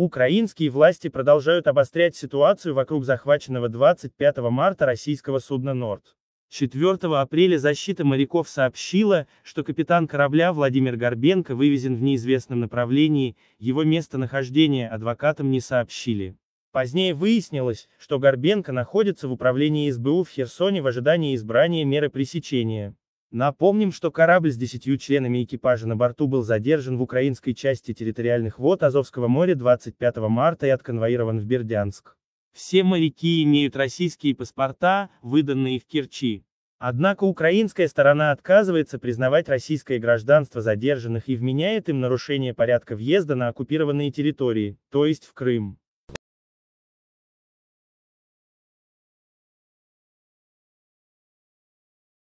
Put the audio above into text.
Украинские власти продолжают обострять ситуацию вокруг захваченного 25 марта российского судна «Норд». 4 апреля защита моряков сообщила, что капитан корабля Владимир Горбенко вывезен в неизвестном направлении, его местонахождение адвокатам не сообщили. Позднее выяснилось, что Горбенко находится в управлении СБУ в Херсоне в ожидании избрания меры пресечения. Напомним, что корабль с десятью членами экипажа на борту был задержан в украинской части территориальных вод Азовского моря 25 марта и отконвоирован в Бердянск. Все моряки имеют российские паспорта, выданные в Керчи. Однако украинская сторона отказывается признавать российское гражданство задержанных и вменяет им нарушение порядка въезда на оккупированные территории, то есть в Крым.